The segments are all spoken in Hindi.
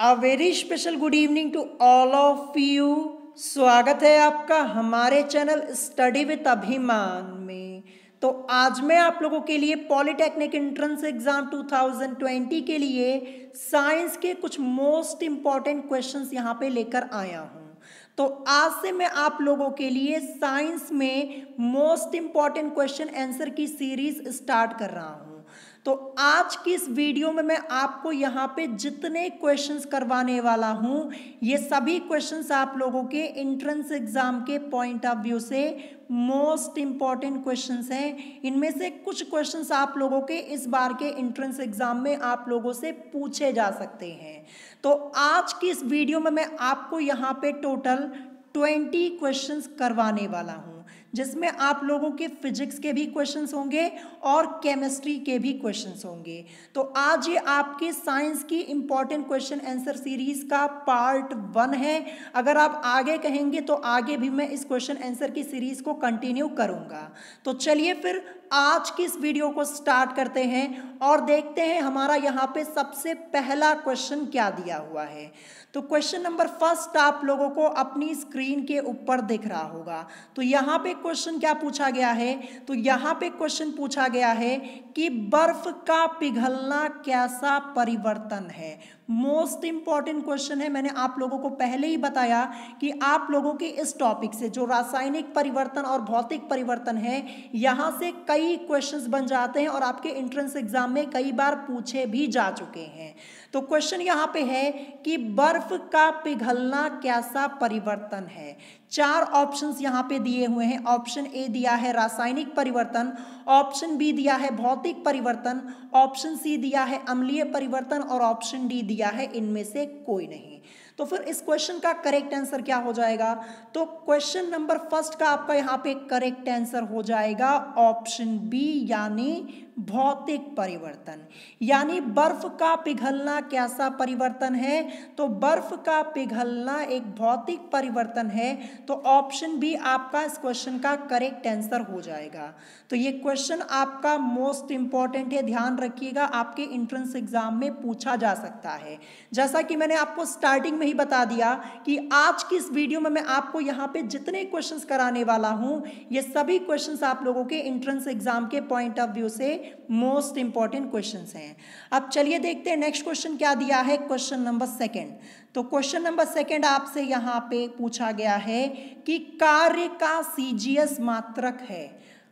a very special good evening to all of you स्वागत है आपका हमारे चैनल स्टडी विथ अभिमान में तो आज मैं आप लोगों के लिए पॉलिटेक्निक एंट्रेंस एग्जाम 2020 के लिए साइंस के कुछ मोस्ट इंपॉर्टेंट क्वेश्चंस यहाँ पे लेकर आया हूँ तो आज से मैं आप लोगों के लिए साइंस में मोस्ट इम्पॉर्टेंट क्वेश्चन आंसर की सीरीज स्टार्ट कर रहा हूँ तो आज की इस वीडियो में मैं आपको यहाँ पे जितने क्वेश्चंस करवाने वाला हूँ ये सभी क्वेश्चंस आप लोगों के इंट्रेंस एग्ज़ाम के पॉइंट ऑफ व्यू से मोस्ट इम्पॉर्टेंट क्वेश्चंस हैं इनमें से कुछ क्वेश्चंस आप लोगों के इस बार के इंट्रेंस एग्ज़ाम में आप लोगों से पूछे जा सकते हैं तो आज की इस वीडियो में मैं आपको यहाँ पे टोटल ट्वेंटी क्वेश्चंस करवाने वाला हूँ जिसमें आप लोगों के फिजिक्स के भी क्वेश्चंस होंगे और केमिस्ट्री के भी क्वेश्चंस होंगे तो आज ये आपके साइंस की इम्पॉर्टेंट क्वेश्चन आंसर सीरीज का पार्ट वन है अगर आप आगे कहेंगे तो आगे भी मैं इस क्वेश्चन आंसर की सीरीज को कंटिन्यू करूँगा तो चलिए फिर आज की इस वीडियो को स्टार्ट करते हैं और देखते हैं हमारा यहाँ पे सबसे पहला क्वेश्चन क्या दिया हुआ है तो क्वेश्चन नंबर फर्स्ट आप लोगों को अपनी स्क्रीन के ऊपर दिख रहा होगा तो यहाँ पे क्वेश्चन क्या पूछा गया है तो यहाँ पे क्वेश्चन पूछा गया है कि बर्फ का पिघलना कैसा परिवर्तन है मोस्ट इंपॉर्टेंट क्वेश्चन है मैंने आप लोगों को पहले ही बताया कि आप लोगों के इस टॉपिक से जो रासायनिक परिवर्तन और भौतिक परिवर्तन है यहाँ से कई क्वेश्चंस बन जाते हैं और आपके एंट्रेंस एग्जाम में कई बार पूछे भी जा चुके हैं तो क्वेश्चन यहाँ पे है कि बर्फ का पिघलना कैसा परिवर्तन है चार ऑप्शंस यहाँ पे दिए हुए हैं ऑप्शन ए दिया है रासायनिक परिवर्तन ऑप्शन बी दिया है भौतिक परिवर्तन ऑप्शन सी दिया है अम्लीय परिवर्तन और ऑप्शन डी दिया है इनमें से कोई नहीं तो फिर इस क्वेश्चन का करेक्ट आंसर क्या हो जाएगा तो क्वेश्चन नंबर फर्स्ट का आपका यहाँ पे करेक्ट आंसर हो जाएगा ऑप्शन बी यानी भौतिक परिवर्तन यानी बर्फ का पिघलना कैसा परिवर्तन है तो बर्फ का पिघलना एक भौतिक परिवर्तन है तो ऑप्शन भी आपका इस क्वेश्चन का करेक्ट आंसर हो जाएगा तो ये क्वेश्चन आपका मोस्ट इंपॉर्टेंट है ध्यान रखिएगा आपके इंट्रेंस एग्जाम में पूछा जा सकता है जैसा कि मैंने आपको स्टार्टिंग में ही बता दिया कि आज की इस वीडियो में मैं आपको यहाँ पे जितने क्वेश्चन कराने वाला हूँ ये सभी क्वेश्चन आप लोगों के इंट्रेंस एग्जाम के पॉइंट ऑफ व्यू से मोस्ट इंपॉर्टेंट क्वेश्चन हैं अब चलिए देखते हैं नेक्स्ट क्वेश्चन क्या दिया है क्वेश्चन नंबर सेकेंड तो क्वेश्चन नंबर सेकेंड आपसे यहाँ पे पूछा गया है कि कार्य का सीजीएस मात्रक है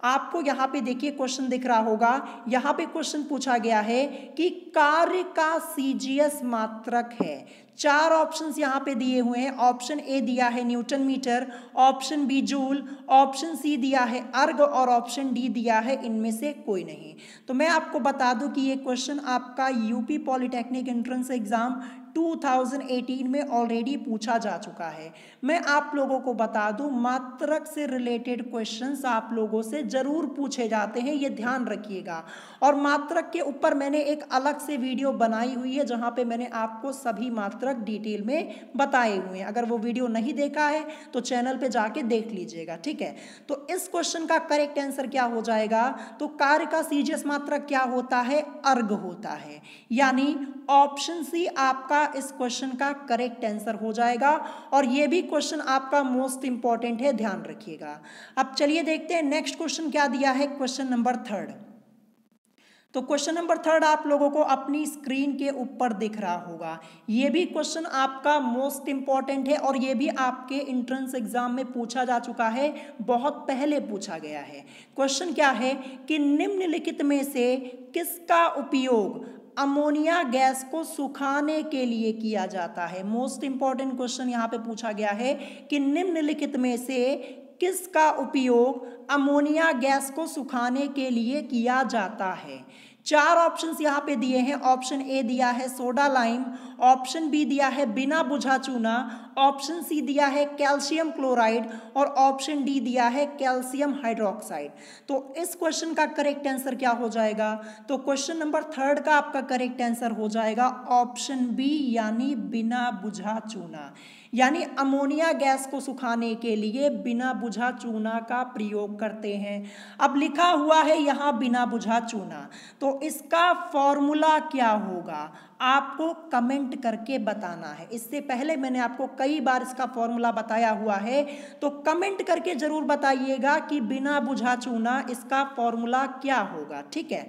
आपको यहाँ पे देखिए क्वेश्चन दिख रहा होगा यहाँ पे क्वेश्चन पूछा गया है कि कार्य का सीजीएस मात्रक है चार ऑप्शंस यहाँ पे दिए हुए हैं ऑप्शन ए दिया है newton metre option B joule option C दिया है अर्ग और ऑप्शन डी दिया है इनमें से कोई नहीं तो मैं आपको बता दूं कि ये क्वेश्चन आपका यूपी पॉलिटेक्निक एंट्रेंस एग्जाम 2018 में ऑलरेडी पूछा जा चुका है मैं आप लोगों को बता दूं मात्रक से रिलेटेड क्वेश्चंस आप लोगों से ज़रूर पूछे जाते हैं ये ध्यान रखिएगा और मात्रक के ऊपर मैंने एक अलग से वीडियो बनाई हुई है जहां पे मैंने आपको सभी मात्रक डिटेल में बताए हुए हैं अगर वो वीडियो नहीं देखा है तो चैनल पर जाके देख लीजिएगा ठीक है तो इस क्वेश्चन का करेक्ट आंसर क्या हो जाएगा तो कार्य का सीजियस मात्रक क्या होता है अर्घ होता है यानी ऑप्शन सी आपका आपका इस क्वेश्चन का करेक्ट आंसर हो जाएगा और ये भी क्वेश्चन आपका मोस्ट इंपॉर्टेंट है ध्यान रखिएगा अब चलिए देखते हैं नेक्स्ट क्वेश्चन क्या दिया है क्वेश्चन नंबर थर्ड तो क्वेश्चन नंबर थर्ड आप लोगों को अपनी स्क्रीन के ऊपर दिख रहा होगा ये भी क्वेश्चन आपका मोस्ट इंपॉर्टेंट है और ये भी आपके इंट्रेंस एग्जाम में पूछा जा चुका है बहुत पहले पूछा गया है क्वेश्चन क्या है कि निम्नलिखित में से किसका उपयोग अमोनिया गैस को सुखाने के लिए किया जाता है मोस्ट इंपॉर्टेंट क्वेश्चन यहाँ पे पूछा गया है कि निम्नलिखित में से किसका उपयोग अमोनिया गैस को सुखाने के लिए किया जाता है चार ऑप्शंस यहाँ पे दिए हैं ऑप्शन ए दिया है सोडा लाइम ऑप्शन बी दिया है बिना बुझा चूना ऑप्शन सी दिया है कैल्शियम क्लोराइड और ऑप्शन डी दिया है कैल्शियम हाइड्रोक्साइड तो इस क्वेश्चन का करेक्ट आंसर क्या हो जाएगा तो क्वेश्चन नंबर थर्ड का आपका करेक्ट आंसर हो जाएगा ऑप्शन बी यानी बिना बुझा चूना यानी अमोनिया गैस को सुखाने के लिए बिना बुझा चूना का प्रयोग करते हैं अब लिखा हुआ है यहाँ बिना बुझा चूना तो इसका फॉर्मूला क्या होगा आपको कमेंट करके बताना है इससे पहले मैंने आपको कई बार इसका फॉर्मूला बताया हुआ है तो कमेंट करके ज़रूर बताइएगा कि बिना बुझा चूना इसका फॉर्मूला क्या होगा ठीक है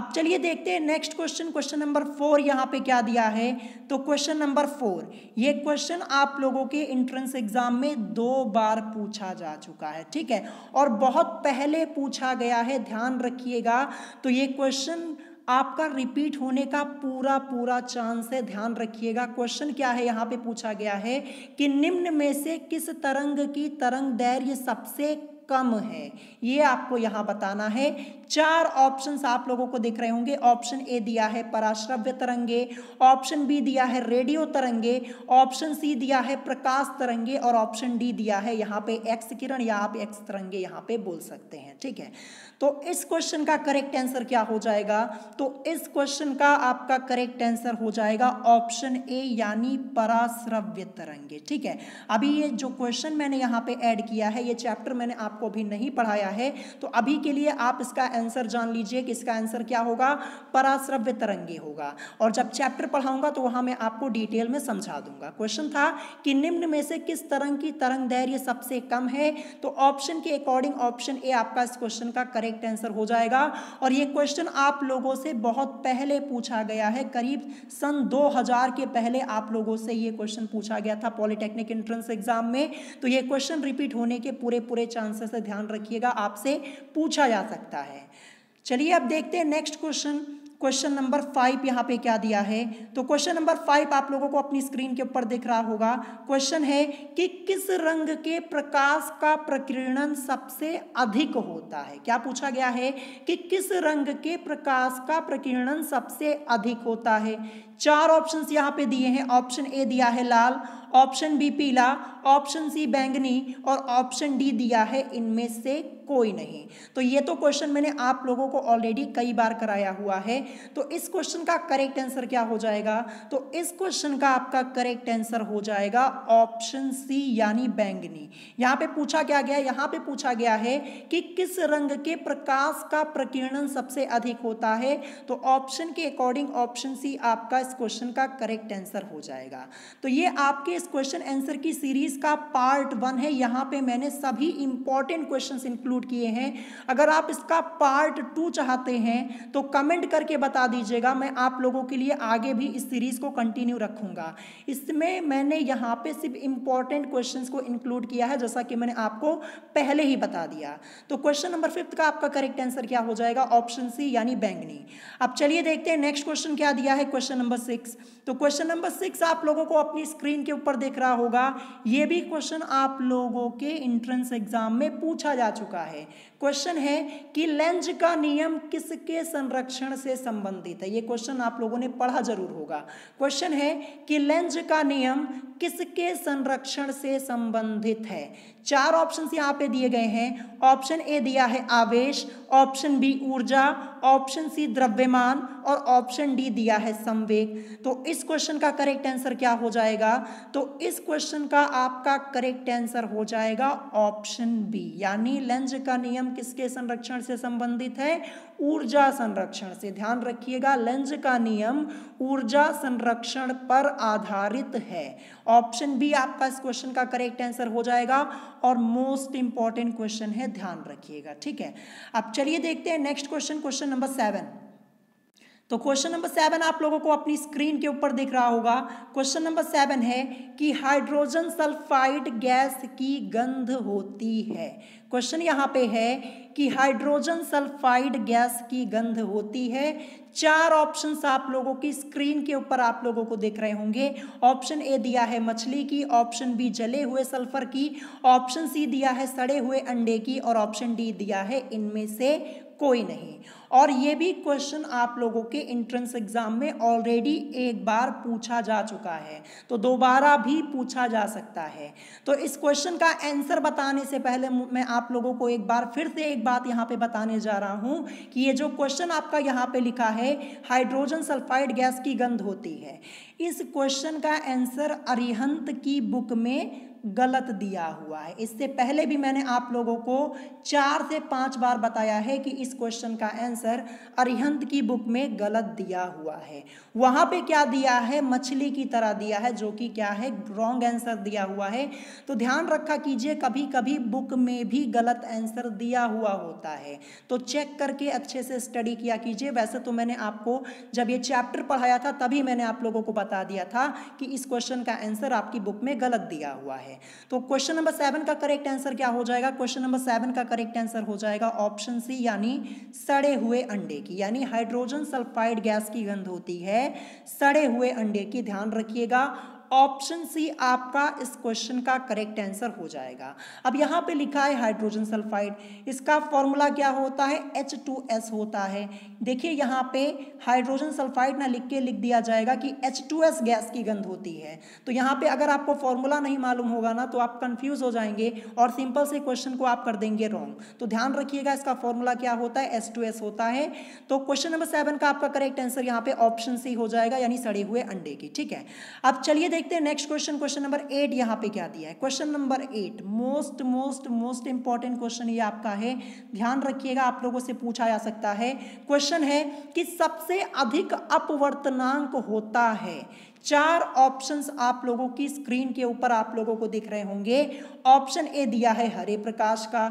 अब चलिए देखते हैं next question question number four यहाँ पे क्या दिया है तो क्वेश्चन नंबर फोर ये क्वेश्चन आप लोगों के इंट्रेंस एग्जाम में दो बार पूछा जा चुका है ठीक है और बहुत पहले पूछा गया है ध्यान रखिएगा तो ये क्वेश्चन आपका रिपीट होने का पूरा पूरा चांस है ध्यान रखिएगा क्वेश्चन क्या है यहाँ पे पूछा गया है कि निम्न में से किस तरंग की तरंग दैर्य सबसे कम है ये आपको यहाँ बताना है चार ऑप्शंस आप लोगों को दिख रहे होंगे ऑप्शन ए दिया है पराश्रव्य तरंगे ऑप्शन बी दिया है रेडियो तरंगे ऑप्शन सी दिया है प्रकाश तरंगे और ऑप्शन डी दिया है यहाँ पे एक्स किरण या आप एक्स तरंगे यहाँ पे बोल सकते हैं ठीक है तो इस क्वेश्चन का करेक्ट आंसर क्या हो जाएगा तो इस क्वेश्चन का आपका करेक्ट आंसर हो जाएगा ऑप्शन ए यानी पराश्रव्य तरंगे ठीक है अभी ये जो क्वेश्चन मैंने यहाँ पे ऐड किया है ये चैप्टर मैंने आपको अभी नहीं पढ़ाया है तो अभी के लिए आप इसका आंसर जान लीजिए कि इसका आंसर क्या होगा पराश्रव्य तरंगे होगा और जब चैप्टर पढ़ाऊंगा तो वहां मैं आपको डिटेल में समझा दूंगा क्वेश्चन था कि निम्न में से किस तरंग की तरंग दैर्य सबसे कम है तो ऑप्शन के अकॉर्डिंग ऑप्शन ए आपका इस क्वेश्चन का करेक्ट करेक्ट आंसर हो जाएगा और ये क्वेश्चन आप लोगों से बहुत पहले पूछा गया है करीब सन 2000 के पहले आप लोगों से ये क्वेश्चन पूछा गया था पॉलिटेक्निक एंट्रेंस एग्जाम में तो ये क्वेश्चन रिपीट होने के पूरे पूरे चांसेस से ध्यान रखिएगा आपसे पूछा जा सकता है चलिए अब देखते हैं next question question number five यहाँ पे क्या दिया है तो क्वेश्चन नंबर फाइव आप लोगों को अपनी स्क्रीन के ऊपर दिख रहा होगा क्वेश्चन है कि किस रंग के प्रकाश का प्रकीर्णन सबसे अधिक होता है क्या पूछा गया है कि किस रंग के प्रकाश का प्रकीर्णन सबसे अधिक होता है चार ऑप्शंस यहाँ पे दिए हैं ऑप्शन ए दिया है लाल ऑप्शन बी पीला ऑप्शन सी बैंगनी और ऑप्शन डी दिया है इनमें से कोई नहीं तो ये तो क्वेश्चन मैंने आप लोगों को ऑलरेडी कई बार कराया हुआ है तो इस क्वेश्चन का करेक्ट आंसर क्या हो जाएगा तो इस क्वेश्चन का आपका करेक्ट आंसर हो जाएगा ऑप्शन सी यानी बैंगनी यहाँ पे पूछा क्या गया यहाँ पे पूछा गया है कि किस रंग के प्रकाश का प्रकीर्णन सबसे अधिक होता है तो ऑप्शन के अकॉर्डिंग ऑप्शन सी आपका इस क्वेश्चन का करेक्ट आंसर हो जाएगा तो ये आपके इस क्वेश्चन आंसर की सीरीज का पार्ट वन है यहाँ पे मैंने सभी इंपॉर्टेंट क्वेश्चन इंक्लूड किए हैं अगर आप इसका पार्ट टू चाहते हैं तो कमेंट करके बता दीजिएगा मैं आप लोगों के लिए आगे भी इस सीरीज को कंटिन्यू रखूंगा इसमें मैंने यहाँ पे सिर्फ इंपॉर्टेंट क्वेश्चन को इंक्लूड किया है जैसा कि मैंने आपको पहले ही बता दिया तो क्वेश्चन नंबर फिफ्थ का आपका करेक्ट आंसर क्या हो जाएगा ऑप्शन सी यानी बैंगनी अब चलिए देखते हैं नेक्स्ट क्वेश्चन क्या दिया है क्वेश्चन नंबर नंबर सिक्स तो क्वेश्चन नंबर सिक्स आप लोगों को अपनी स्क्रीन के ऊपर देख रहा होगा ये भी क्वेश्चन आप लोगों के इंट्रेंस एग्जाम में पूछा जा चुका है क्वेश्चन है कि लेंज का नियम किसके संरक्षण से संबंधित है ये क्वेश्चन आप लोगों ने पढ़ा जरूर होगा क्वेश्चन है कि लेंज का नियम किसके संरक्षण से संबंधित है चार ऑप्शन यहाँ पे दिए गए हैं ऑप्शन ए दिया है आवेश ऑप्शन बी ऊर्जा ऑप्शन सी द्रव्यमान और ऑप्शन डी दिया है संवेग तो इस क्वेश्चन का करेक्ट आंसर क्या हो जाएगा तो इस क्वेश्चन का आपका करेक्ट आंसर हो जाएगा ऑप्शन बी यानी लेंज का नियम किसके संरक्षण से संबंधित है ऊर्जा संरक्षण से ध्यान रखिएगा लेंज का नियम ऊर्जा संरक्षण पर आधारित है ऑप्शन बी आपका इस क्वेश्चन का करेक्ट आंसर हो जाएगा और मोस्ट इंपॉर्टेंट क्वेश्चन है ध्यान रखिएगा ठीक है अब चलिए देखते हैं next question question number seven तो क्वेश्चन नंबर सेवन आप लोगों को अपनी स्क्रीन के ऊपर दिख रहा होगा क्वेश्चन नंबर सेवन है कि हाइड्रोजन सल्फाइड गैस की गंध होती है क्वेश्चन यहाँ पे है कि हाइड्रोजन सल्फाइड गैस की गंध होती है चार ऑप्शंस आप लोगों की स्क्रीन के ऊपर आप लोगों को देख रहे होंगे ऑप्शन ए दिया है मछली की ऑप्शन बी जले हुए सल्फर की ऑप्शन सी दिया है सड़े हुए अंडे की और ऑप्शन डी दिया है इनमें से कोई नहीं और ये भी क्वेश्चन आप लोगों के एंट्रेंस एग्जाम में ऑलरेडी एक बार पूछा जा चुका है तो दोबारा भी पूछा जा सकता है तो इस क्वेश्चन का आंसर बताने से पहले मैं आप लोगों को एक बार फिर से एक बात यहाँ पे बताने जा रहा हूँ कि ये जो क्वेश्चन आपका यहाँ पे लिखा है हाइड्रोजन सल्फाइड गैस की गंध होती है इस क्वेश्चन का आंसर अरिहंत की बुक में गलत दिया हुआ है इससे पहले भी मैंने आप लोगों को चार से पाँच बार बताया है कि इस क्वेश्चन का आंसर अरिहंत की बुक में गलत दिया हुआ है वहाँ पे क्या दिया है मछली की तरह दिया है जो कि क्या है रॉन्ग आंसर दिया हुआ है तो ध्यान रखा कीजिए कभी कभी बुक में भी गलत आंसर दिया हुआ होता है तो चेक करके अच्छे से स्टडी किया कीजिए वैसे तो मैंने आपको जब ये चैप्टर पढ़ाया था तभी मैंने आप लोगों को बता दिया था कि इस क्वेश्चन का आंसर आपकी बुक में गलत दिया हुआ है है तो क्वेश्चन नंबर सेवन का करेक्ट आंसर क्या हो जाएगा क्वेश्चन नंबर सेवन का करेक्ट आंसर हो जाएगा ऑप्शन सी यानी सड़े हुए अंडे की यानी हाइड्रोजन सल्फाइड गैस की गंध होती है सड़े हुए अंडे की ध्यान रखिएगा ऑप्शन सी आपका इस क्वेश्चन का करेक्ट आंसर हो जाएगा अब यहाँ पे लिखा है हाइड्रोजन सल्फाइड इसका फॉर्मूला क्या होता है एच टू एस होता है देखिए यहाँ पे हाइड्रोजन सल्फाइड ना लिख के लिख दिया जाएगा कि एच टू एस गैस की गंध होती है तो यहाँ पे अगर आपको फॉर्मूला नहीं मालूम होगा ना तो आप कंफ्यूज हो जाएंगे और सिंपल से क्वेश्चन को आप कर देंगे रॉन्ग तो ध्यान रखिएगा इसका फॉर्मूला क्या होता है एस टू एस होता है तो क्वेश्चन नंबर सेवन का आपका करेक्ट आंसर यहाँ पे ऑप्शन सी हो जाएगा यानी सड़े हुए अंडे की ठीक है अब चलिए देख देखते हैं next question question number eight यहाँ पे क्या दिया है question number eight most most most important question ये आपका है ध्यान रखिएगा आप लोगों से पूछा जा सकता है क्वेश्चन है कि सबसे अधिक अपवर्तनांक होता है चार ऑप्शंस आप लोगों की स्क्रीन के ऊपर आप लोगों को दिख रहे होंगे ऑप्शन ए दिया है हरे प्रकाश का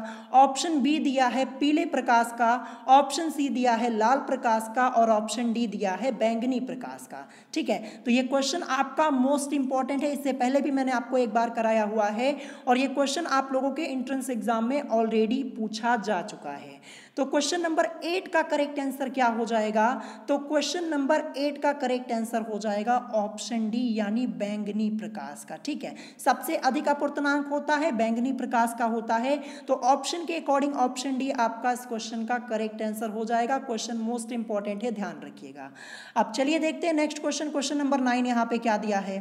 ऑप्शन बी दिया है पीले प्रकाश का ऑप्शन सी दिया है लाल प्रकाश का और ऑप्शन डी दिया है बैंगनी प्रकाश का ठीक है तो ये क्वेश्चन आपका मोस्ट इंपॉर्टेंट है इससे पहले भी मैंने आपको एक बार कराया हुआ है और ये क्वेश्चन आप लोगों के एंट्रेंस एग्जाम में ऑलरेडी पूछा जा चुका है तो क्वेश्चन नंबर एट का करेक्ट आंसर क्या हो जाएगा तो क्वेश्चन नंबर एट का करेक्ट आंसर हो जाएगा ऑप्शन डी यानी बैंगनी प्रकाश का ठीक है सबसे अधिक अपूर्तनांक होता है बैंगनी प्रकाश का होता है तो ऑप्शन के अकॉर्डिंग ऑप्शन डी आपका इस क्वेश्चन का करेक्ट आंसर हो जाएगा क्वेश्चन मोस्ट इंपॉर्टेंट है ध्यान रखिएगा अब चलिए देखते हैं next question question number nine यहाँ पे क्या दिया है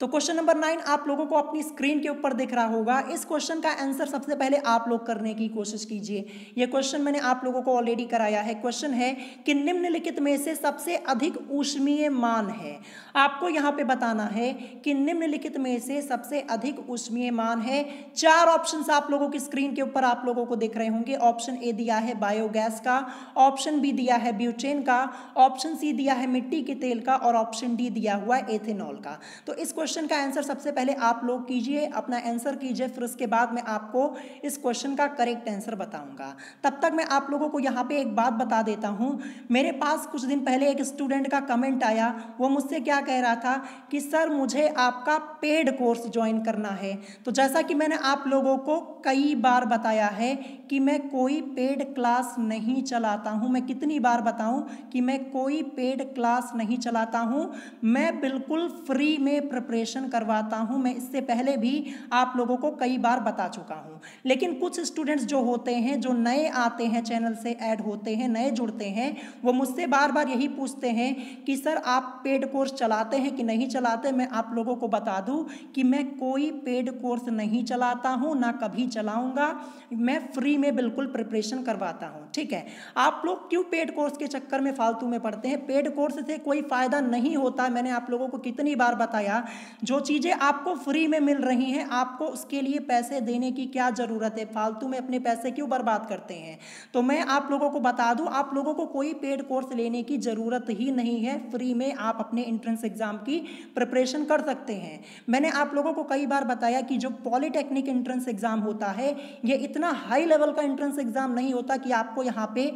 तो क्वेश्चन नंबर नाइन आप लोगों को अपनी स्क्रीन के ऊपर दिख रहा होगा इस क्वेश्चन का आंसर सबसे पहले आप लोग करने की कोशिश कीजिए यह क्वेश्चन मैंने आप लोगों को ऑलरेडी कराया है क्वेश्चन है कि निम्नलिखित में से सबसे अधिक ऊष्मीय मान है आपको यहाँ पे बताना है कि निम्नलिखित में से सबसे अधिक ऊष्मीय मान है चार ऑप्शन आप लोगों की स्क्रीन के ऊपर आप लोगों को दिख रहे होंगे ऑप्शन ए दिया है बायोगैस का ऑप्शन बी दिया है ब्यूटेन का ऑप्शन सी दिया है मिट्टी के तेल का और ऑप्शन डी दिया हुआ है एथेनॉल का तो इस क्वेश्चन क्वेश्चन का आंसर सबसे पहले आप लोग कीजिए अपना आंसर कीजिए फिर उसके बाद मैं आपको इस क्वेश्चन का करेक्ट आंसर बताऊंगा तब तक मैं आप लोगों को यहाँ पे एक बात बता देता हूँ मेरे पास कुछ दिन पहले एक स्टूडेंट का कमेंट आया वो मुझसे क्या कह रहा था कि सर मुझे आपका पेड कोर्स ज्वाइन करना है तो जैसा कि मैंने आप लोगों को कई बार बताया है कि मैं कोई पेड क्लास नहीं चलाता हूँ मैं कितनी बार बताऊँ कि मैं कोई पेड क्लास नहीं चलाता हूँ मैं बिल्कुल फ्री में प्रिपरे प्रिपरेशन करवाता हूँ मैं इससे पहले भी आप लोगों को कई बार बता चुका हूँ लेकिन कुछ स्टूडेंट्स जो होते हैं जो नए आते हैं चैनल से ऐड होते हैं नए जुड़ते हैं वो मुझसे बार बार यही पूछते हैं कि सर आप पेड कोर्स चलाते हैं कि नहीं चलाते मैं आप लोगों को बता दूँ कि मैं कोई पेड कोर्स नहीं चलाता हूँ ना कभी चलाऊँगा मैं फ्री में बिल्कुल प्रिपरेशन करवाता हूँ ठीक है आप लोग क्यों पेड कोर्स के चक्कर में फालतू में पढ़ते हैं पेड कोर्स से कोई फ़ायदा नहीं होता मैंने आप लोगों को कितनी बार बताया जो चीज़ें आपको फ्री में मिल रही हैं आपको उसके लिए पैसे देने की क्या ज़रूरत है फालतू में अपने पैसे क्यों बर्बाद करते हैं तो मैं आप लोगों को बता दूँ आप लोगों को कोई पेड कोर्स लेने की ज़रूरत ही नहीं है फ्री में आप अपने एंट्रेंस एग्ज़ाम की प्रिपरेशन कर सकते हैं मैंने आप लोगों को कई बार बताया कि जो पॉलीटेक्निक एंट्रेंस एग्ज़ाम होता है ये इतना हाई लेवल का एंट्रेंस एग्ज़ाम नहीं होता कि आपको यहाँ पे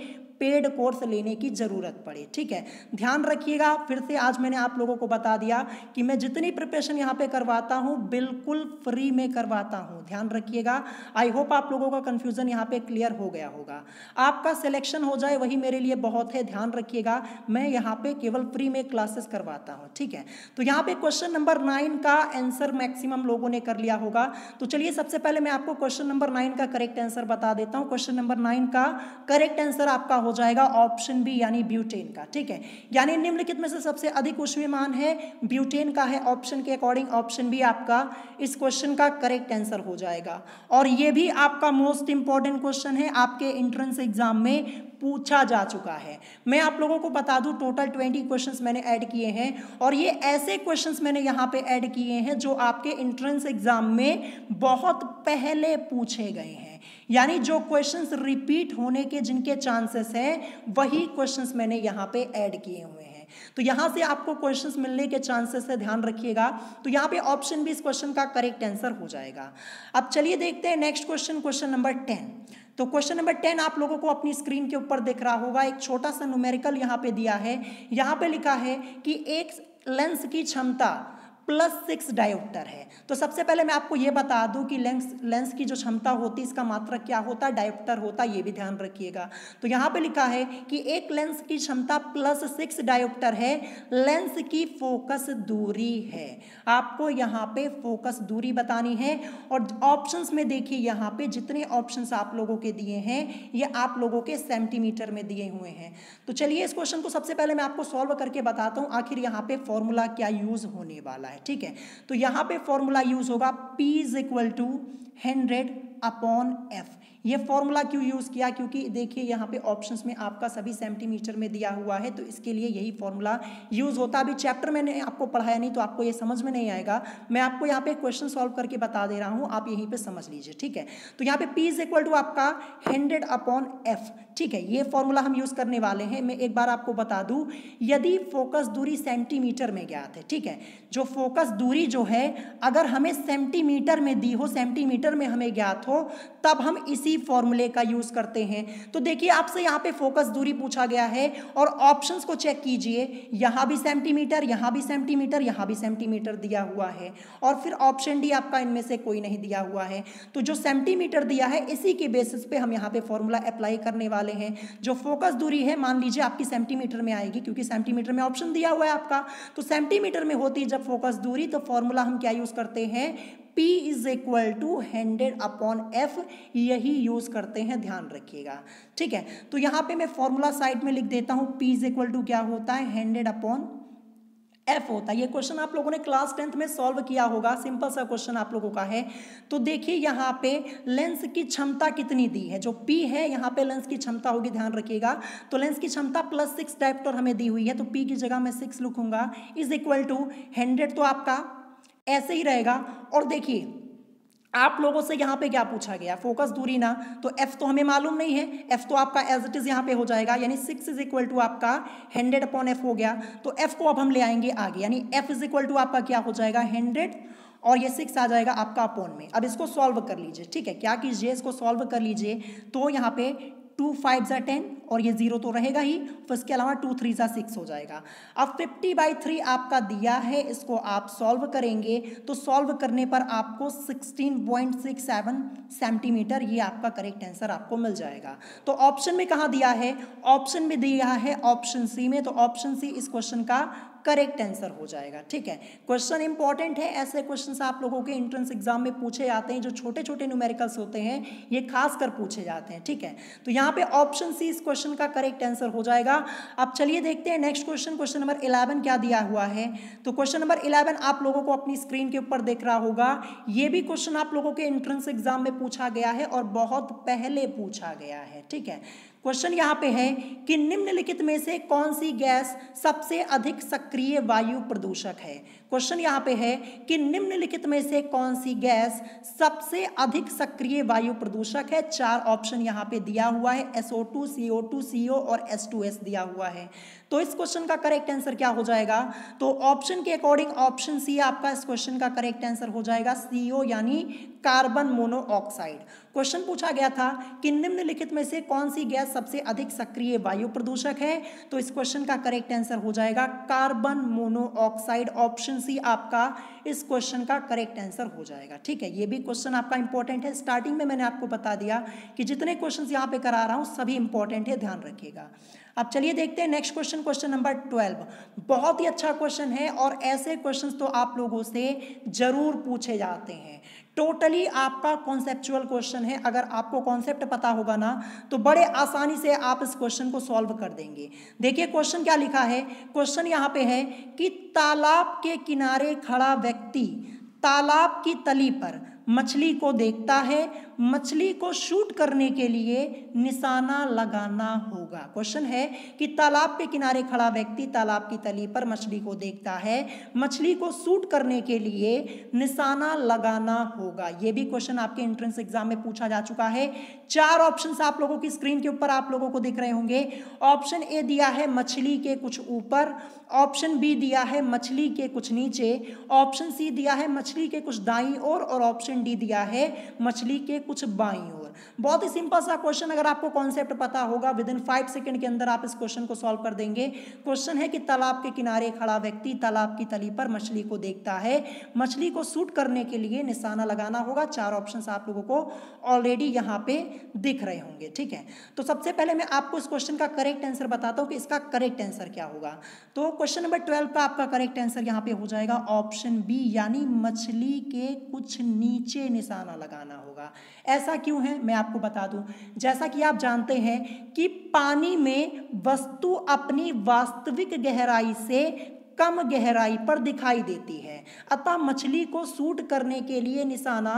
पेड कोर्स लेने की ज़रूरत पड़े ठीक है ध्यान रखिएगा फिर से आज मैंने आप लोगों को बता दिया कि मैं जितनी प्रिपरेशन यहाँ पे करवाता हूँ बिल्कुल फ्री में करवाता हूँ ध्यान रखिएगा आई होप आप लोगों का कन्फ्यूज़न यहाँ पे क्लियर हो गया होगा आपका सिलेक्शन हो जाए वही मेरे लिए बहुत है ध्यान रखिएगा मैं यहाँ पे केवल फ्री में क्लासेस करवाता हूँ ठीक है तो यहाँ पे क्वेश्चन नंबर नाइन का आंसर मैक्सिमम लोगों ने कर लिया होगा तो चलिए सबसे पहले मैं आपको क्वेश्चन नंबर नाइन का करेक्ट आंसर बता देता हूँ क्वेश्चन नंबर नाइन का करेक्ट आंसर आपका हो हो जाएगा ऑप्शन बी यानी ब्यूटेन का ठीक है यानी निम्नलिखित में से सबसे अधिक उष्मीमान है ब्यूटेन का है ऑप्शन के अकॉर्डिंग ऑप्शन बी आपका इस क्वेश्चन का करेक्ट आंसर हो जाएगा और ये भी आपका मोस्ट इंपॉर्टेंट क्वेश्चन है आपके एंट्रेंस एग्जाम में पूछा जा चुका है मैं आप लोगों को बता दूं टोटल ट्वेंटी क्वेश्चंस मैंने ऐड किए हैं और ये ऐसे क्वेश्चंस मैंने यहाँ पे ऐड किए हैं जो आपके एंट्रेंस एग्जाम में बहुत पहले पूछे गए हैं यानी जो क्वेश्चंस रिपीट होने के जिनके चांसेस हैं वही क्वेश्चंस मैंने यहाँ पे ऐड किए हुए हैं तो यहाँ से आपको क्वेश्चंस मिलने के चांसेस है ध्यान रखिएगा तो यहाँ पे ऑप्शन भी इस क्वेश्चन का करेक्ट आंसर हो जाएगा अब चलिए देखते हैं next question question number ten तो क्वेश्चन नंबर टेन आप लोगों को अपनी स्क्रीन के ऊपर दिख रहा होगा एक छोटा सा न्यूमेरिकल यहाँ पे दिया है यहाँ पे लिखा है कि एक लेंस की क्षमता प्लस सिक्स डायोप्टर है तो सबसे पहले मैं आपको ये बता दूं कि लेंस लेंस की जो क्षमता होती है इसका मात्रक क्या होता है डायोप्टर होता है ये भी ध्यान रखिएगा तो यहाँ पे लिखा है कि एक लेंस की क्षमता प्लस सिक्स डायोप्टर है लेंस की फोकस दूरी है आपको यहाँ पे फोकस दूरी बतानी है और ऑप्शन में देखिए यहाँ पे जितने ऑप्शन आप लोगों के दिए हैं ये आप लोगों के सेंटीमीटर में दिए हुए हैं तो चलिए इस क्वेश्चन को सबसे पहले मैं आपको सॉल्व करके बताता हूँ आखिर यहाँ पे फॉर्मूला क्या यूज होने वाला है ठीक है तो यहां पे फॉर्मूला यूज होगा P is equal to hundred upon F ये फॉर्मूला क्यों यूज़ किया क्योंकि देखिए यहाँ पे ऑप्शंस में आपका सभी सेंटीमीटर में दिया हुआ है तो इसके लिए यही फॉर्मूला यूज़ होता अभी चैप्टर मैंने आपको पढ़ाया नहीं तो आपको ये समझ में नहीं आएगा मैं आपको यहाँ पे क्वेश्चन सॉल्व करके बता दे रहा हूँ आप यहीं पर समझ लीजिए ठीक है तो यहाँ पे पी इज इक्वल टू आपका हंड्रेड अपॉन एफ ठीक है ये फॉर्मूला हम यूज़ करने वाले हैं मैं एक बार आपको बता दूँ यदि फोकस दूरी सेंटीमीटर में ज्ञात है ठीक है जो फोकस दूरी जो है अगर हमें सेंटीमीटर में दी हो सेंटीमीटर में हमें ज्ञात हो तब हम इसी इसी फॉर्मूले का यूज़ करते हैं तो देखिए आपसे यहाँ पे फोकस दूरी पूछा गया है और ऑप्शंस को चेक कीजिए यहाँ भी सेंटीमीटर यहाँ भी सेंटीमीटर यहाँ भी सेंटीमीटर दिया हुआ है और फिर ऑप्शन डी आपका इनमें से कोई नहीं दिया हुआ है तो जो सेंटीमीटर दिया है इसी के बेसिस पे हम यहाँ पे फॉर्मूला अप्लाई करने वाले हैं जो फोकस दूरी है मान लीजिए आपकी सेंटीमीटर में आएगी क्योंकि सेंटीमीटर में ऑप्शन दिया हुआ है आपका तो सेंटीमीटर में होती है जब फोकस दूरी तो फॉर्मूला हम क्या यूज़ करते हैं P is equal to hundred upon F यही यूज करते हैं ध्यान रखिएगा ठीक है तो यहाँ पे मैं फॉर्मूला साइड में लिख देता हूँ P इज इक्वल टू क्या होता है हंड्रेड अपॉन एफ होता है ये क्वेश्चन आप लोगों ने क्लास टेंथ में सॉल्व किया होगा सिंपल सा क्वेश्चन आप लोगों का है तो देखिए यहाँ पे लेंस की क्षमता कितनी दी है जो पी है यहाँ पे लेंस की क्षमता होगी ध्यान रखिएगा तो लेंस की क्षमता प्लस सिक्स डायप्टर हमें दी हुई है तो पी की जगह मैं सिक्स लिखूंगा इज इक्वल टू हंड्रेड तो आपका ऐसे ही रहेगा और देखिए आप लोगों से यहाँ पे क्या पूछा गया फोकस दूरी ना तो f तो हमें मालूम नहीं है f तो आपका एज इट इज़ यहाँ पे हो जाएगा यानी सिक्स इज इक्वल टू आपका हंड्रेड अपॉन एफ हो गया तो f को अब हम ले आएंगे आगे यानी f इज इक्वल टू आपका क्या हो जाएगा हंड्रेड और ये सिक्स आ जाएगा आपका अपॉन में अब इसको सॉल्व कर लीजिए ठीक है क्या कीजिए इसको सॉल्व कर लीजिए तो यहाँ पे टू फाइव जै टेन और ये जीरो तो रहेगा ही तो इसके अलावा टू थ्री सा सिक्स हो जाएगा अब फिफ्टी बाई थ्री आपका दिया है इसको आप सॉल्व करेंगे तो सॉल्व करने पर आपको sixteen point six seven centimetre ये आपका करेक्ट आंसर आपको मिल जाएगा तो ऑप्शन में कहाँ दिया है ऑप्शन में दिया है ऑप्शन सी में तो ऑप्शन सी इस क्वेश्चन का करेक्ट आंसर हो जाएगा ठीक है क्वेश्चन इंपॉर्टेंट है ऐसे क्वेश्चन आप लोगों के एंट्रेंस एग्जाम में पूछे जाते हैं जो छोटे छोटे न्यूमेरिकल्स होते हैं ये खास कर पूछे जाते हैं ठीक है तो यहाँ पे ऑप्शन सी इस क्वेश्चन का करेक्ट आंसर हो जाएगा अब चलिए देखते हैं next question question number eleven क्या दिया हुआ है तो क्वेश्चन नंबर इलेवन आप लोगों को अपनी स्क्रीन के ऊपर देख रहा होगा ये भी क्वेश्चन आप लोगों के एंट्रेंस एग्जाम में पूछा गया है और बहुत पहले पूछा गया है ठीक है क्वेश्चन यहाँ पे है कि निम्नलिखित में से कौन सी गैस सबसे अधिक सक्रिय वायु प्रदूषक है क्वेश्चन यहाँ पे है कि निम्नलिखित में से कौन सी गैस सबसे अधिक सक्रिय वायु प्रदूषक है चार ऑप्शन यहाँ पे दिया हुआ है SO2, CO2, CO और S2S दिया हुआ है तो इस क्वेश्चन का करेक्ट आंसर क्या हो जाएगा तो ऑप्शन के अकॉर्डिंग ऑप्शन सी आपका इस क्वेश्चन का करेक्ट आंसर हो जाएगा सीओ यानी कार्बन मोनोऑक्साइड क्वेश्चन पूछा गया था कि निम्नलिखित में से कौन सी गैस सबसे अधिक सक्रिय वायु प्रदूषक है तो इस क्वेश्चन का करेक्ट आंसर हो जाएगा कार्बन मोनोऑक्साइड ऑप्शन सी आपका इस क्वेश्चन का करेक्ट आंसर हो जाएगा ठीक है ये भी क्वेश्चन आपका इंपॉर्टेंट है स्टार्टिंग में मैंने आपको बता दिया कि जितने क्वेश्चन यहाँ पे करा रहा हूँ सभी इंपॉर्टेंट है ध्यान रखिएगा अब चलिए देखते हैं next question question number twelve बहुत ही अच्छा क्वेश्चन है और ऐसे क्वेश्चन तो आप लोगों से जरूर पूछे जाते हैं टोटली आपका कॉन्सेप्चुअल क्वेश्चन है अगर आपको कॉन्सेप्ट पता होगा ना तो बड़े आसानी से आप इस क्वेश्चन को सॉल्व कर देंगे देखिए क्वेश्चन क्या लिखा है क्वेश्चन यहाँ पे है कि तालाब के किनारे खड़ा व्यक्ति तालाब की तली पर मछली को देखता है मछली को शूट करने के लिए निशाना लगाना होगा क्वेश्चन है कि तालाब के किनारे खड़ा व्यक्ति तालाब की तली पर मछली को देखता है मछली को शूट करने के लिए निशाना लगाना होगा ये भी क्वेश्चन आपके एंट्रेंस एग्जाम में पूछा जा चुका है चार ऑप्शन आप लोगों की स्क्रीन के ऊपर आप लोगों को दिख रहे होंगे ऑप्शन ए दिया है मछली के कुछ ऊपर ऑप्शन बी दिया है मछली के कुछ नीचे ऑप्शन सी दिया है मछली के कुछ दाई और और ऑप्शन डी दिया है मछली के कुछ बाई ओर बहुत ही सिंपल सा क्वेश्चन अगर आपको कॉन्सेप्ट पता होगा विद इन फाइव सेकेंड के अंदर आप इस क्वेश्चन को सॉल्व कर देंगे क्वेश्चन है कि तालाब के किनारे खड़ा व्यक्ति तालाब की तली पर मछली को देखता है मछली को सूट करने के लिए निशाना लगाना होगा चार ऑप्शन आप लोगों को ऑलरेडी यहाँ पे दिख रहे होंगे ठीक है तो सबसे पहले मैं आपको इस क्वेश्चन का करेक्ट आंसर बताता हूँ कि इसका करेक्ट आंसर क्या होगा तो क्वेश्चन नंबर ट्वेल्व का आपका करेक्ट आंसर यहाँ पे हो जाएगा ऑप्शन बी यानी मछली के कुछ नीचे निशाना लगाना होगा ऐसा क्यों है मैं आपको बता दूं जैसा कि आप जानते हैं कि पानी में वस्तु अपनी वास्तविक गहराई से कम गहराई पर दिखाई देती है अतः मछली को सूट करने के लिए निशाना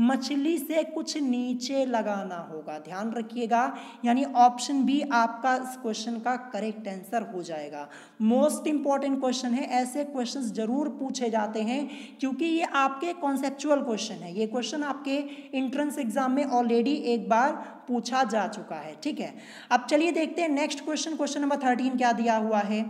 मछली से कुछ नीचे लगाना होगा ध्यान रखिएगा यानी ऑप्शन बी आपका इस क्वेश्चन का करेक्ट आंसर हो जाएगा मोस्ट इंपॉर्टेंट क्वेश्चन है ऐसे क्वेश्चन जरूर पूछे जाते हैं क्योंकि ये आपके कॉन्सेप्चुअल क्वेश्चन है ये क्वेश्चन आपके इंट्रेंस एग्जाम में ऑलरेडी एक बार पूछा जा चुका है ठीक है अब चलिए देखते हैं next question question number thirteen क्या दिया हुआ है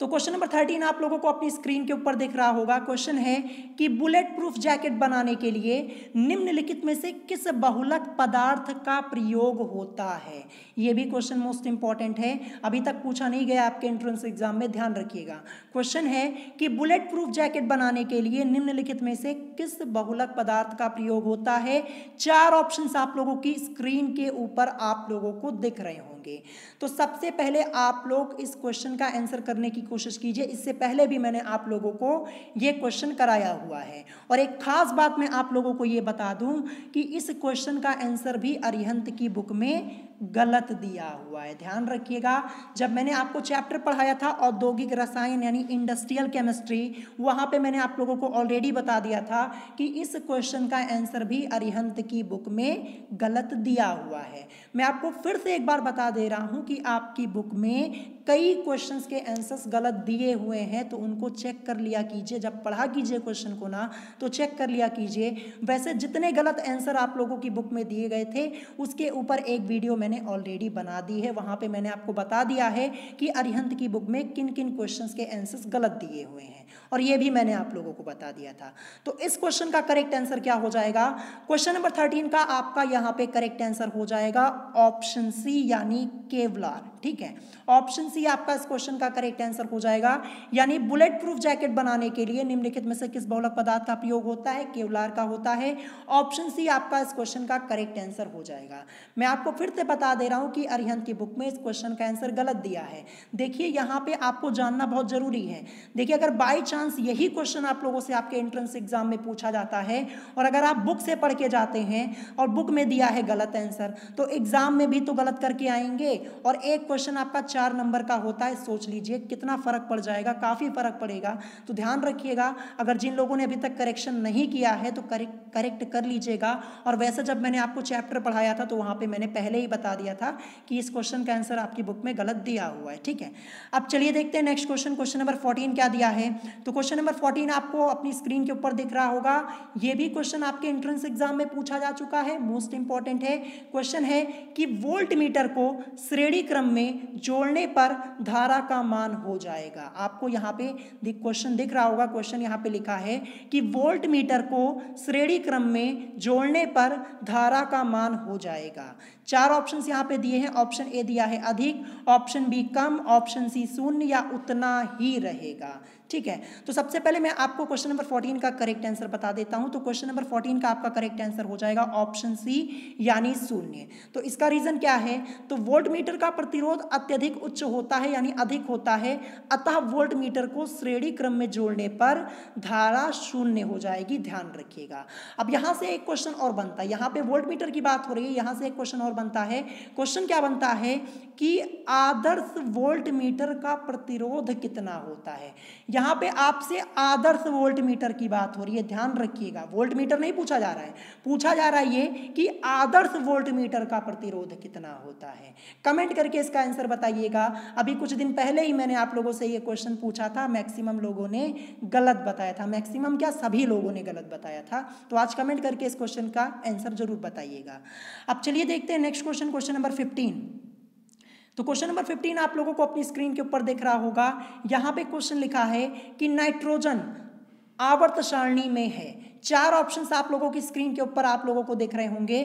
तो क्वेश्चन नंबर थर्टीन आप लोगों को अपनी स्क्रीन के ऊपर दिख रहा होगा क्वेश्चन है कि बुलेट प्रूफ जैकेट बनाने के लिए निम्नलिखित में से किस बहुलक पदार्थ का प्रयोग होता है ये भी क्वेश्चन मोस्ट इंपॉर्टेंट है अभी तक पूछा नहीं गया आपके एंट्रेंस एग्जाम में ध्यान रखिएगा क्वेश्चन है कि बुलेट प्रूफ जैकेट बनाने के लिए निम्नलिखित में से किस बहुलक पदार्थ का प्रयोग होता है चार ऑप्शन आप लोगों की स्क्रीन के ऊपर आप लोगों को दिख रहे होंगे होंगे तो सबसे पहले आप लोग इस क्वेश्चन का आंसर करने की कोशिश कीजिए इससे पहले भी मैंने आप लोगों को ये क्वेश्चन कराया हुआ है और एक ख़ास बात मैं आप लोगों को ये बता दूँ कि इस क्वेश्चन का आंसर भी अरिहंत की बुक में गलत दिया हुआ है ध्यान रखिएगा जब मैंने आपको चैप्टर पढ़ाया था औद्योगिक रसायन यानी इंडस्ट्रियल केमिस्ट्री वहाँ पे मैंने आप लोगों को ऑलरेडी बता दिया था कि इस क्वेश्चन का आंसर भी अरिहंत की बुक में गलत दिया हुआ है मैं आपको फिर से एक बार बता दे रहा हूँ कि आपकी बुक में कई क्वेश्चंस के आंसर्स गलत दिए हुए हैं तो उनको चेक कर लिया कीजिए जब पढ़ा कीजिए क्वेश्चन को ना तो चेक कर लिया कीजिए वैसे जितने गलत आंसर आप लोगों की बुक में दिए गए थे उसके ऊपर एक वीडियो मैंने ऑलरेडी बना दी है वहाँ पर मैंने आपको बता दिया है कि अरिहंत की बुक में किन किन क्वेश्चन के आंसर्स गलत दिए हुए हैं और ये भी मैंने आप लोगों को बता दिया था तो इस क्वेश्चन का करेक्ट आंसर क्या हो जाएगा क्वेश्चन नंबर थर्टीन का आपका यहाँ पे करेक्ट आंसर हो जाएगा ऑप्शन सी यानी केवलार ठीक है ऑप्शन सी आपका इस क्वेश्चन का करेक्ट आंसर हो जाएगा यानी बुलेट प्रूफ जैकेट बनाने के लिए निम्नलिखित में से किस बहुलक पदार्थ का प्रयोग होता है केवलार का होता है ऑप्शन सी आपका इस क्वेश्चन का करेक्ट आंसर हो जाएगा मैं आपको फिर से बता दे रहा हूँ कि अरिहंत की बुक में इस क्वेश्चन का आंसर गलत दिया है देखिए यहाँ पे आपको जानना बहुत जरूरी है देखिए अगर बाई चांस चांस यही क्वेश्चन आप लोगों से आपके एंट्रेंस एग्जाम में पूछा जाता है और अगर आप बुक से पढ़ के जाते हैं और बुक में दिया है गलत आंसर तो एग्जाम में भी तो गलत करके आएंगे और एक क्वेश्चन आपका चार नंबर का होता है सोच लीजिए कितना फर्क पड़ जाएगा काफ़ी फर्क पड़ेगा तो ध्यान रखिएगा अगर जिन लोगों ने अभी तक करेक्शन नहीं किया है तो करेक्ट कर लीजिएगा और वैसे जब मैंने आपको चैप्टर पढ़ाया था तो वहां पर मैंने पहले ही बता दिया था कि इस क्वेश्चन का आंसर आपकी बुक में गलत दिया हुआ है ठीक है अब चलिए देखते हैं next question question number fourteen क्या दिया है तो तो क्वेश्चन नंबर फोर्टीन आपको अपनी स्क्रीन के ऊपर दिख रहा होगा ये भी क्वेश्चन आपके एंट्रेंस एग्जाम में पूछा जा चुका है मोस्ट इंपॉर्टेंट है क्वेश्चन है कि वोल्ट मीटर को श्रेणी क्रम में जोड़ने पर धारा का मान हो जाएगा आपको यहाँ पे क्वेश्चन दिख रहा होगा क्वेश्चन यहाँ पे लिखा है कि वोल्ट मीटर को श्रेणी क्रम में जोड़ने पर धारा का मान हो जाएगा चार ऑप्शन यहाँ पे दिए हैं ऑप्शन ए दिया है अधिक ऑप्शन बी कम ऑप्शन सी शून्य या उतना ही रहेगा ठीक है तो सबसे पहले मैं आपको क्वेश्चन नंबर फोर्टीन का करेक्ट आंसर बता देता हूं तो क्वेश्चन नंबर फोर्टीन का आपका करेक्ट आंसर हो जाएगा ऑप्शन सी यानी शून्य तो इसका रीजन क्या है तो वोल्ट मीटर का प्रतिरोध अत्यधिक उच्च होता है यानी अधिक होता है अतः वोल्ट मीटर को श्रेणी क्रम में जोड़ने पर धारा शून्य हो जाएगी ध्यान रखिएगा अब यहाँ से एक क्वेश्चन और बनता है यहाँ पे वोल्ट मीटर की बात हो रही है यहां से एक क्वेश्चन और बनता है क्वेश्चन क्या बनता है कि आदर्श वोल्ट मीटर का प्रतिरोध कितना होता है यहाँ पे आपसे आदर्श वोल्ट मीटर की बात हो रही है ध्यान रखिएगा वोल्ट मीटर नहीं पूछा जा रहा है पूछा जा रहा है ये कि आदर्श वोल्ट मीटर का प्रतिरोध कितना होता है कमेंट करके इसका आंसर बताइएगा अभी कुछ दिन पहले ही मैंने आप लोगों से ये क्वेश्चन पूछा था मैक्सिमम लोगों ने गलत बताया था मैक्सिमम क्या सभी लोगों ने गलत बताया था तो आज कमेंट करके इस क्वेश्चन का आंसर जरूर बताइएगा अब चलिए देखते हैं next question question number fifteen तो क्वेश्चन नंबर फिफ्टीन आप लोगों को अपनी स्क्रीन के ऊपर देख रहा होगा यहां पे क्वेश्चन लिखा है कि नाइट्रोजन आवर्त सारणी में है चार ऑप्शंस आप लोगों की स्क्रीन के ऊपर आप लोगों को देख रहे होंगे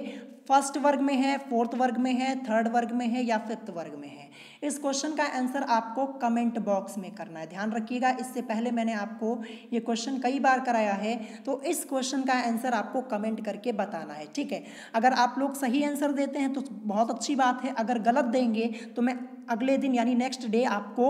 फर्स्ट वर्ग में है फोर्थ वर्ग में है थर्ड वर्ग में है या फिफ्थ वर्ग में है इस क्वेश्चन का आंसर आपको कमेंट बॉक्स में करना है ध्यान रखिएगा इससे पहले मैंने आपको ये क्वेश्चन कई बार कराया है तो इस क्वेश्चन का आंसर आपको कमेंट करके बताना है ठीक है अगर आप लोग सही आंसर देते हैं तो बहुत अच्छी बात है अगर गलत देंगे तो मैं अगले दिन यानी नेक्स्ट डे आपको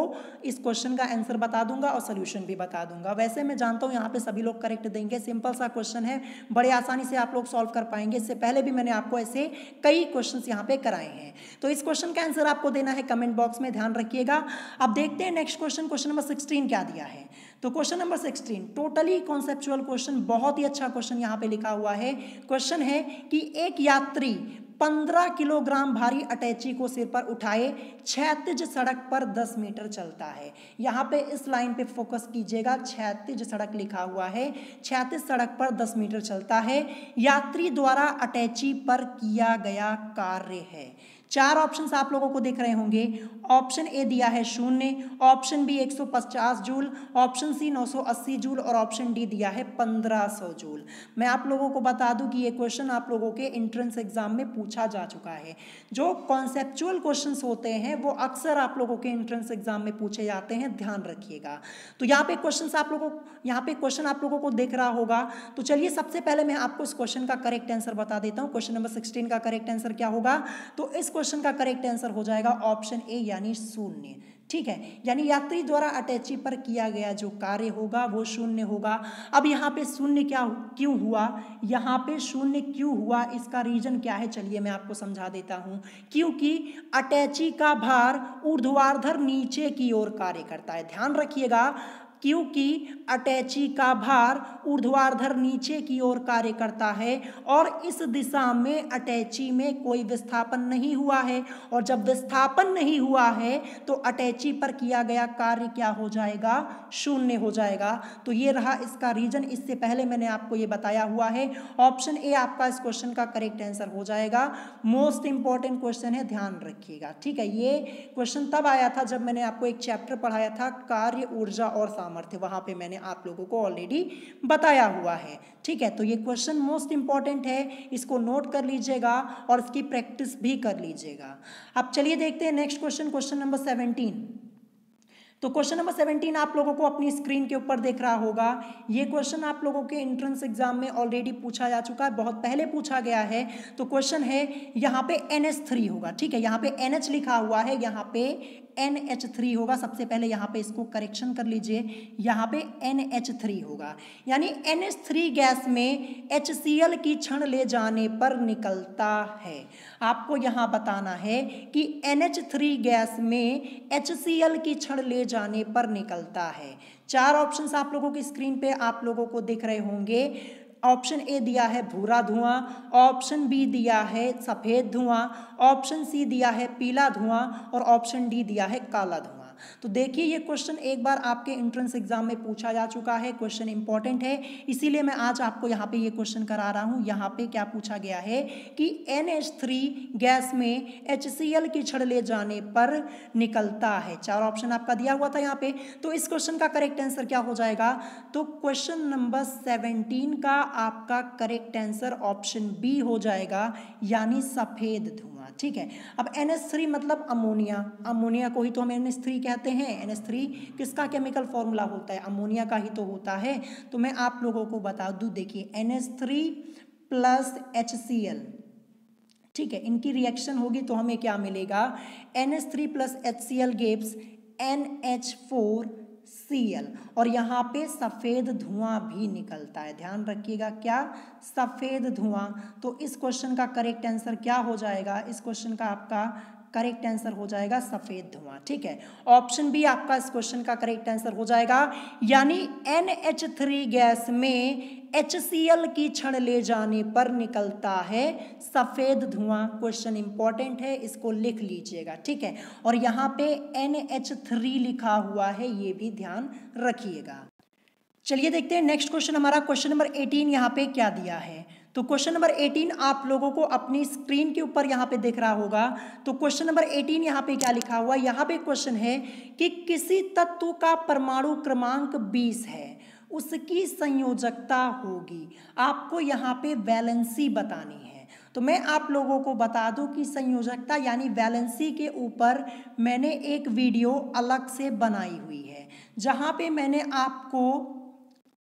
इस क्वेश्चन का आंसर बता दूंगा और सोल्यूशन भी बता दूंगा वैसे मैं जानता हूँ यहाँ पे सभी लोग करेक्ट देंगे सिंपल सा क्वेश्चन है बड़े आसानी से आप लोग सॉल्व कर पाएंगे इससे पहले भी मैंने आपको में से कई क्वेश्चन यहाँ पे कराए हैं तो इस क्वेश्चन का आंसर आपको देना है कमेंट बॉक्स में ध्यान रखिएगा अब देखते हैं next question question number sixteen क्या दिया है तो question number sixteen totally conceptual question बहुत ही अच्छा क्वेश्चन यहाँ पे लिखा हुआ है क्वेश्चन है कि एक यात्री पंद्रह किलोग्राम भारी अटैची को सिर पर उठाए क्षैतिज सड़क पर दस मीटर चलता है यहाँ पे इस लाइन पे फोकस कीजिएगा क्षैतिज सड़क लिखा हुआ है क्षैतिज सड़क पर दस मीटर चलता है यात्री द्वारा अटैची पर किया गया कार्य है चार ऑप्शंस आप लोगों को दिख रहे होंगे ऑप्शन ए दिया है शून्य option B 150 joule option C 980 joule और ऑप्शन डी दिया है 1500 जूल मैं आप लोगों को बता दूं कि ये क्वेश्चन आप लोगों के एंट्रेंस एग्जाम में पूछा जा चुका है जो कॉन्सेप्चुअल क्वेश्चंस होते हैं वो अक्सर आप लोगों के एंट्रेंस एग्जाम में पूछे जाते हैं ध्यान रखिएगा तो यहाँ पे क्वेश्चन आप लोगों यहाँ पे क्वेश्चन आप लोगों को देख रहा होगा तो चलिए सबसे पहले मैं आपको इस क्वेश्चन का करेक्ट आंसर बता देता हूँ क्वेश्चन नंबर सिक्सटीन का करेक्ट आंसर क्या होगा तो इस क्वेश्चन का करेक्ट आंसर हो जाएगा ऑप्शन ए यानी शून्य ठीक है यानी यात्री द्वारा अटैची पर किया गया जो कार्य होगा वो शून्य होगा अब यहाँ पे शून्य क्या क्यों हुआ यहाँ पे शून्य क्यों हुआ इसका रीजन क्या है चलिए मैं आपको समझा देता हूँ क्योंकि अटैची का भार ऊर्ध्वाधर नीचे की ओर कार्य करता है ध्यान रखिएगा क्योंकि अटैची का भार ऊर्ध्वाधर नीचे की ओर कार्य करता है और इस दिशा में अटैची में कोई विस्थापन नहीं हुआ है और जब विस्थापन नहीं हुआ है तो अटैची पर किया गया कार्य क्या हो जाएगा शून्य हो जाएगा तो ये रहा इसका रीजन इससे पहले मैंने आपको ये बताया हुआ है ऑप्शन ए आपका इस क्वेश्चन का करेक्ट आंसर हो जाएगा मोस्ट इंपॉर्टेंट क्वेश्चन है ध्यान रखिएगा ठीक है ये क्वेश्चन तब आया था जब मैंने आपको एक चैप्टर पढ़ाया था कार्य ऊर्जा और सामान सामर्थ्य वहाँ पे मैंने आप लोगों को ऑलरेडी बताया हुआ है ठीक है तो ये क्वेश्चन मोस्ट इम्पॉर्टेंट है इसको नोट कर लीजिएगा और इसकी प्रैक्टिस भी कर लीजिएगा अब चलिए देखते हैं next question question number seventeen तो क्वेश्चन नंबर सेवनटीन आप लोगों को अपनी स्क्रीन के ऊपर देख रहा होगा ये क्वेश्चन आप लोगों के एंट्रेंस एग्जाम में ऑलरेडी पूछा जा चुका है बहुत पहले पूछा गया है तो क्वेश्चन है यहाँ पे एन एच थ्री होगा ठीक है यहाँ पे एन एच लिखा हुआ है यहाँ पे एन एच थ्री होगा सबसे पहले यहाँ पे इसको करेक्शन कर लीजिए यहाँ पे एन एच थ्री होगा यानी एन एच थ्री गैस में एच सी एल की क्षण ले जाने पर निकलता है आपको यहाँ बताना है कि एन एच थ्री गैस में एच सी एल की क्षण ले जाने पर निकलता है चार ऑप्शंस आप लोगों की स्क्रीन पे आप लोगों को दिख रहे होंगे ऑप्शन ए दिया है भूरा धुआं ऑप्शन बी दिया है सफ़ेद धुआं ऑप्शन सी दिया है पीला धुआं और ऑप्शन डी दिया है काला धुआं तो देखिए ये क्वेश्चन एक बार आपके एंट्रेंस एग्जाम में पूछा जा चुका है क्वेश्चन इंपॉर्टेंट है इसीलिए मैं आज आपको यहाँ पे ये क्वेश्चन करा रहा हूँ यहाँ पे क्या पूछा गया है कि एन गैस में एच की छड़ ले जाने पर निकलता है चार ऑप्शन आपका दिया हुआ था यहाँ पे तो इस क्वेश्चन का करेक्ट आंसर क्या हो जाएगा तो क्वेश्चन नंबर सेवनटीन का आपका करेक्ट आंसर ऑप्शन बी हो जाएगा यानी सफ़ेद धुआं ठीक है अब एन मतलब अमोनिया अमोनिया को ही तो हम एन कहते हैं एन एस थ्री किसका केमिकल फॉर्मूला होता है अमोनिया का ही तो होता है तो मैं आप लोगों को बता दूँ देखिए N S three plus H C L ठीक है इनकी रिएक्शन होगी तो हमें क्या मिलेगा N S three plus H C L gives N H four C L और यहाँ पे सफ़ेद धुआं भी निकलता है ध्यान रखिएगा क्या सफ़ेद धुआं तो इस क्वेश्चन का करेक्ट आंसर क्या हो जाएगा इस क्वेश्चन का आपका करेक्ट आंसर हो जाएगा सफ़ेद धुआं ठीक है ऑप्शन बी आपका इस क्वेश्चन का करेक्ट आंसर हो जाएगा यानी एन एच थ्री गैस में एच सी एल की क्षण ले जाने पर निकलता है सफ़ेद धुआं क्वेश्चन इंपॉर्टेंट है इसको लिख लीजिएगा ठीक है और यहाँ पे एन एच थ्री लिखा हुआ है ये भी ध्यान रखिएगा चलिए देखते हैं नेक्स्ट क्वेश्चन हमारा क्वेश्चन नंबर एटीन यहाँ पे क्या दिया है तो क्वेश्चन नंबर 18 आप लोगों को अपनी स्क्रीन के ऊपर यहाँ पे देख रहा होगा तो क्वेश्चन नंबर 18 यहाँ पे क्या लिखा हुआ यहाँ पे क्वेश्चन है कि किसी तत्व का परमाणु क्रमांक 20 है उसकी संयोजकता होगी आपको यहाँ पे वैलेंसी बतानी है तो मैं आप लोगों को बता दूं कि संयोजकता यानी वैलेंसी के ऊपर मैंने एक वीडियो अलग से बनाई हुई है जहाँ पे मैंने आपको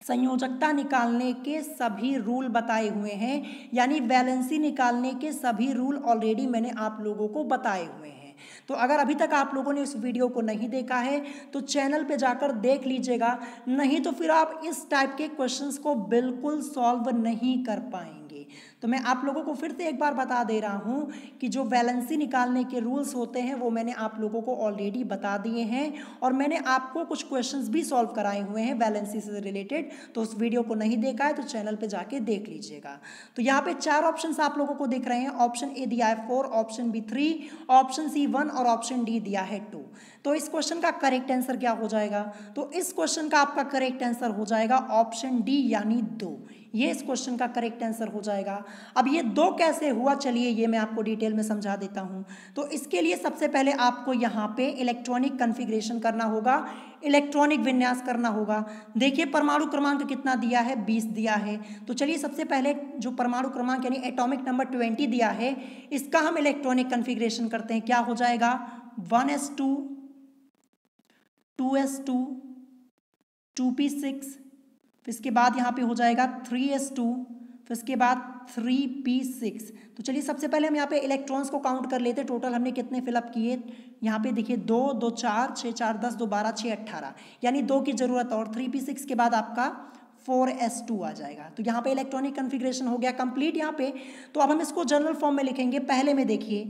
संयोजकता निकालने के सभी रूल बताए हुए हैं यानी बैलेंसी निकालने के सभी रूल ऑलरेडी मैंने आप लोगों को बताए हुए हैं तो अगर अभी तक आप लोगों ने इस वीडियो को नहीं देखा है तो चैनल पे जाकर देख लीजिएगा नहीं तो फिर आप इस टाइप के क्वेश्चंस को बिल्कुल सॉल्व नहीं कर पाएंगे तो मैं आप लोगों को फिर से एक बार बता दे रहा हूँ कि जो वैलेंसी निकालने के रूल्स होते हैं वो मैंने आप लोगों को ऑलरेडी बता दिए हैं और मैंने आपको कुछ क्वेश्चंस भी सॉल्व कराए हुए हैं वैलेंसी से रिलेटेड तो उस वीडियो को नहीं देखा है तो चैनल पर जाके देख लीजिएगा तो यहाँ पे चार ऑप्शन आप लोगों को दिख रहे हैं ऑप्शन ए दिया है four option B three option C one और ऑप्शन डी दिया है टू तो इस क्वेश्चन का करेक्ट आंसर क्या हो जाएगा तो इस क्वेश्चन का आपका करेक्ट आंसर हो जाएगा ऑप्शन डी यानी दो ये इस क्वेश्चन का करेक्ट आंसर हो जाएगा अब ये दो कैसे हुआ चलिए ये मैं आपको डिटेल में समझा देता हूँ तो इसके लिए सबसे पहले आपको यहाँ पे इलेक्ट्रॉनिक कन्फिग्रेशन करना होगा इलेक्ट्रॉनिक विन्यास करना होगा देखिए परमाणु क्रमांक कितना दिया है बीस दिया है तो चलिए सबसे पहले जो परमाणु क्रमांक यानी एटॉमिक नंबर ट्वेंटी दिया है इसका हम इलेक्ट्रॉनिक कन्फिग्रेशन करते हैं क्या हो जाएगा one S two two S two two P six फिर इसके बाद यहाँ पे हो जाएगा थ्री एस टू फिर इसके बाद थ्री पी सिक्स तो चलिए सबसे पहले हम यहाँ पे इलेक्ट्रॉन्स को काउंट कर लेते हैं टोटल हमने कितने फिलअप किए यहाँ पे देखिए दो दो चार छः चार दस दो बारह छः अट्ठारह यानी दो की ज़रूरत और थ्री पी सिक्स के बाद आपका फोर एस टू आ जाएगा तो यहाँ पे इलेक्ट्रॉनिक कन्फिग्रेशन हो गया कंप्लीट यहाँ पे तो अब हम इसको जनरल फॉर्म में लिखेंगे पहले में देखिए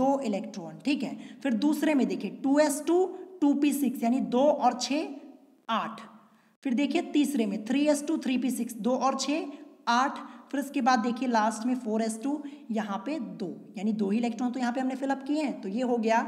दो इलेक्ट्रॉन ठीक है फिर दूसरे में देखिए two S two two P six यानी दो और छः आठ फिर देखिए तीसरे में three S two three P six दो और छः आठ फिर उसके बाद देखिए लास्ट में फोर एस टू यहाँ पे दो यानी दो ही इलेक्ट्रॉन तो यहाँ पे हमने फिलअप किए हैं तो ये हो गया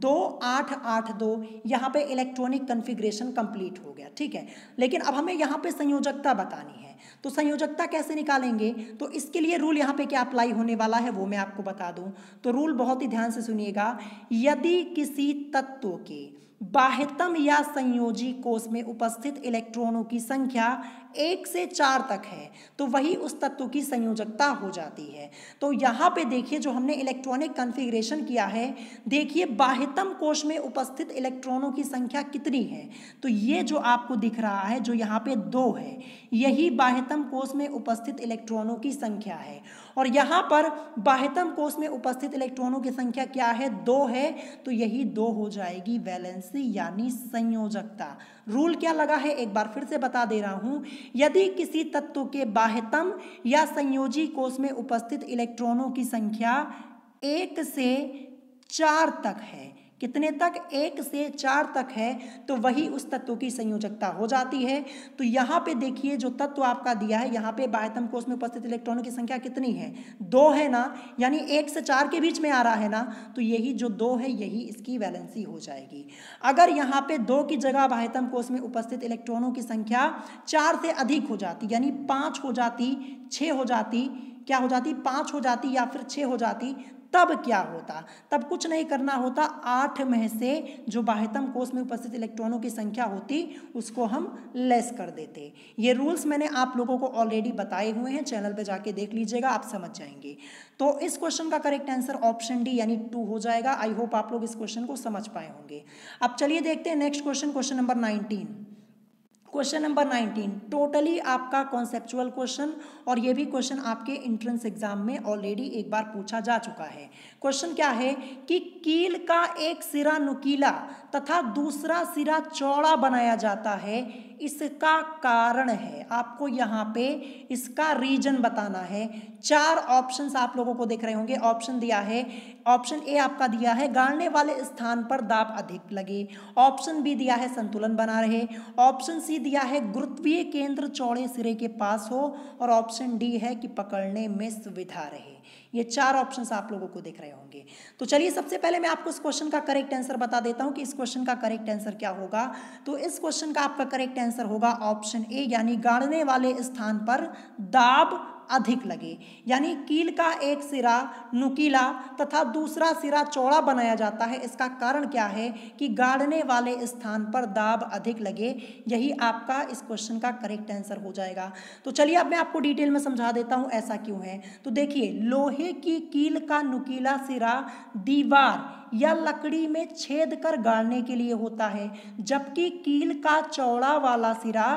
दो आठ आठ दो यहाँ पे इलेक्ट्रॉनिक कन्फिग्रेशन कंप्लीट हो गया ठीक है लेकिन अब हमें यहाँ पे संयोजकता बतानी है तो संयोजकता कैसे निकालेंगे तो इसके लिए रूल यहाँ पे क्या अप्लाई होने वाला है वो मैं आपको बता दूँ तो रूल बहुत ही ध्यान से सुनिएगा यदि किसी तत्व के बाह्यतम या संयोजी कोष में उपस्थित इलेक्ट्रॉनों की संख्या एक से चार तक है तो वही उस तत्व की संयोजकता हो जाती है तो यहाँ पे देखिए जो हमने इलेक्ट्रॉनिक कन्फिग्रेशन किया है देखिए बाह्यतम कोश में उपस्थित इलेक्ट्रॉनों की संख्या कितनी है तो ये जो आपको दिख रहा है जो यहाँ पे दो है यही बाह्यतम कोश में उपस्थित इलेक्ट्रॉनों की संख्या है और यहाँ पर बाह्यतम कोश में उपस्थित इलेक्ट्रॉनों की संख्या क्या है दो है तो यही दो हो जाएगी वैलेंसी यानी संयोजकता रूल क्या लगा है एक बार फिर से बता दे रहा हूँ यदि किसी तत्व के बाह्यतम या संयोजी कोष में उपस्थित इलेक्ट्रॉनों की संख्या एक से चार तक है कितने तक एक से चार तक है तो वही उस तत्व की संयोजकता हो जाती है तो यहाँ पे देखिए जो तत्व आपका दिया है यहाँ पे बायतम कोष में उपस्थित इलेक्ट्रॉनों की संख्या कितनी है दो है ना यानी एक से चार के बीच में आ रहा है ना तो यही जो दो है यही इसकी वैलेंसी हो जाएगी अगर यहाँ पे दो की जगह बाह्यतम कोष में उपस्थित इलेक्ट्रॉनों की संख्या चार से अधिक हो जाती यानी पाँच हो जाती छः हो जाती क्या हो जाती पाँच हो जाती या फिर छः हो जाती तब क्या होता तब कुछ नहीं करना होता आठ में से जो बाह्यतम कोष में उपस्थित इलेक्ट्रॉनों की संख्या होती उसको हम लेस कर देते ये रूल्स मैंने आप लोगों को ऑलरेडी बताए हुए हैं चैनल पर जाके देख लीजिएगा आप समझ जाएंगे तो इस क्वेश्चन का करेक्ट आंसर ऑप्शन डी यानी टू हो जाएगा आई होप आप लोग इस क्वेश्चन को समझ पाए होंगे अब चलिए देखते हैं next question question number nineteen question number nineteen totally आपका कॉन्सेप्चुअल क्वेश्चन और ये भी क्वेश्चन आपके इंट्रेंस एग्जाम में ऑलरेडी एक बार पूछा जा चुका है क्वेश्चन क्या है कि कील का एक सिरा नुकीला तथा दूसरा सिरा चौड़ा बनाया जाता है इसका कारण है आपको यहाँ पे इसका रीजन बताना है चार ऑप्शंस आप लोगों को देख रहे होंगे ऑप्शन दिया है ऑप्शन ए आपका दिया है गाड़ने वाले स्थान पर दाब अधिक लगे ऑप्शन बी दिया है संतुलन बना रहे ऑप्शन सी दिया है गुरुत्वीय केंद्र चौड़े सिरे के पास हो और ऑप्शन डी है कि पकड़ने में सुविधा रहे ये चार ऑप्शन आप लोगों को देख रहे होंगे तो चलिए सबसे पहले मैं आपको इस क्वेश्चन का करेक्ट आंसर बता देता हूँ कि इस क्वेश्चन का करेक्ट आंसर क्या होगा तो इस क्वेश्चन का आपका करेक्ट आंसर होगा ऑप्शन ए यानी गाड़ने वाले स्थान पर दाब अधिक लगे यानी कील का एक सिरा नुकीला तथा दूसरा सिरा चौड़ा बनाया जाता है इसका कारण क्या है कि गाड़ने वाले स्थान पर दाब अधिक लगे यही आपका इस क्वेश्चन का करेक्ट आंसर हो जाएगा तो चलिए अब मैं आपको डिटेल में समझा देता हूँ ऐसा क्यों है तो देखिए लोहे की कील का नुकीला सिरा दीवार या लकड़ी में छेद कर गाड़ने के लिए होता है जबकि कील का चौड़ा वाला सिरा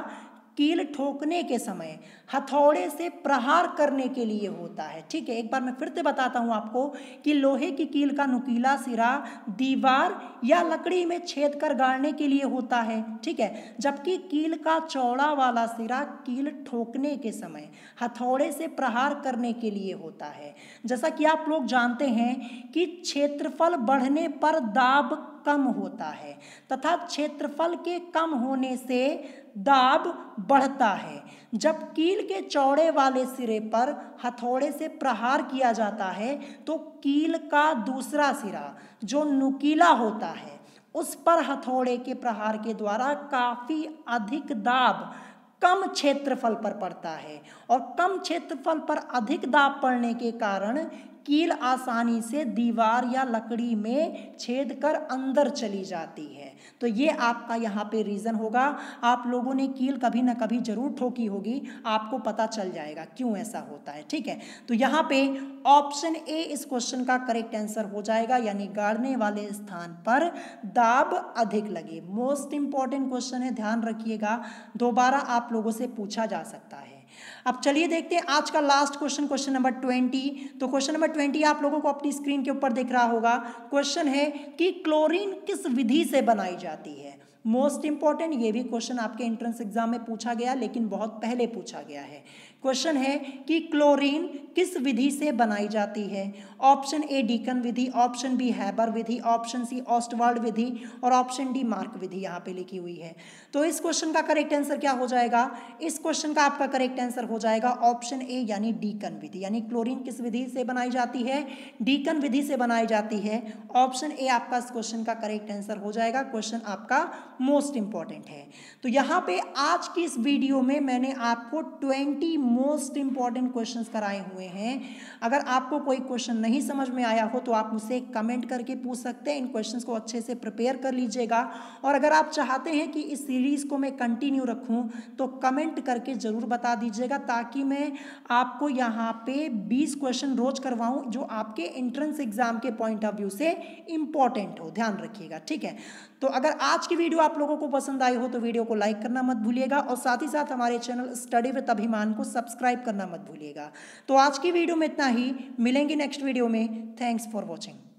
कील ठोकने के समय हथौड़े से प्रहार करने के लिए होता है ठीक है एक बार मैं फिर से बताता हूँ आपको कि लोहे की कील का नुकीला सिरा दीवार या लकड़ी में छेद कर गाड़ने के लिए होता है ठीक है जबकि कील का चौड़ा वाला सिरा कील ठोकने के समय हथौड़े से प्रहार करने के लिए होता है जैसा कि आप लोग जानते हैं कि क्षेत्रफल बढ़ने पर दाब कम होता है तथा क्षेत्रफल के कम होने से दाब बढ़ता है जब कील के चौड़े वाले सिरे पर हथौड़े से प्रहार किया जाता है तो कील का दूसरा सिरा जो नुकीला होता है उस पर हथौड़े के प्रहार के द्वारा काफ़ी अधिक दाब कम क्षेत्रफल पर पड़ता है और कम क्षेत्रफल पर अधिक दाब पड़ने के कारण कील आसानी से दीवार या लकड़ी में छेद कर अंदर चली जाती है तो ये आपका यहाँ पे रीज़न होगा आप लोगों ने कील कभी ना कभी जरूर ठोकी होगी आपको पता चल जाएगा क्यों ऐसा होता है ठीक है तो यहाँ पे ऑप्शन ए इस क्वेश्चन का करेक्ट आंसर हो जाएगा यानी गाड़ने वाले स्थान पर दाब अधिक लगे मोस्ट इंपॉर्टेंट क्वेश्चन है ध्यान रखिएगा दोबारा आप लोगों से पूछा जा सकता है अब चलिए देखते हैं आज का last question question number twenty तो क्वेश्चन नंबर ट्वेंटी आप लोगों को अपनी स्क्रीन के ऊपर दिख रहा होगा क्वेश्चन है कि क्लोरीन किस विधि से बनाई जाती है मोस्ट इंपॉर्टेंट ये भी क्वेश्चन आपके एंट्रेंस एग्जाम में पूछा गया लेकिन बहुत पहले पूछा गया है क्वेश्चन है कि क्लोरीन किस विधि से बनाई जाती है ऑप्शन ए डीकन विधि ऑप्शन बी हैबर विधि ऑप्शन सी ऑस्टवर्ड विधि और ऑप्शन डी मार्क विधि यहाँ पे लिखी हुई है तो इस क्वेश्चन का करेक्ट आंसर क्या हो जाएगा इस क्वेश्चन का आपका करेक्ट आंसर हो जाएगा ऑप्शन ए यानी डीकन विधि यानी क्लोरीन किस विधि से बनाई जाती है डीकन विधि से बनाई जाती है ऑप्शन ए आपका इस क्वेश्चन का करेक्ट आंसर हो जाएगा क्वेश्चन आपका मोस्ट इंपॉर्टेंट है तो यहाँ पे आज की इस वीडियो में मैंने आपको ट्वेंटी मोस्ट इंपॉर्टेंट क्वेश्चंस कराए हुए हैं अगर आपको कोई क्वेश्चन नहीं समझ में आया हो तो आप मुझसे कमेंट करके पूछ सकते हैं इन क्वेश्चंस को अच्छे से प्रिपेयर कर लीजिएगा और अगर आप चाहते हैं कि इस सीरीज़ को मैं कंटिन्यू रखूँ तो कमेंट करके ज़रूर बता दीजिएगा ताकि मैं आपको यहाँ पे बीस क्वेश्चन रोज करवाऊँ जो आपके एंट्रेंस एग्ज़ाम के पॉइंट ऑफ व्यू से इम्पॉर्टेंट हो ध्यान रखिएगा ठीक है तो अगर आज की वीडियो आप लोगों को पसंद आई हो तो वीडियो को लाइक करना मत भूलिएगा और साथ ही साथ हमारे चैनल स्टडी विद अभिमान को सब्सक्राइब करना मत भूलिएगा तो आज की वीडियो में इतना ही मिलेंगे नेक्स्ट वीडियो में थैंक्स फॉर वॉचिंग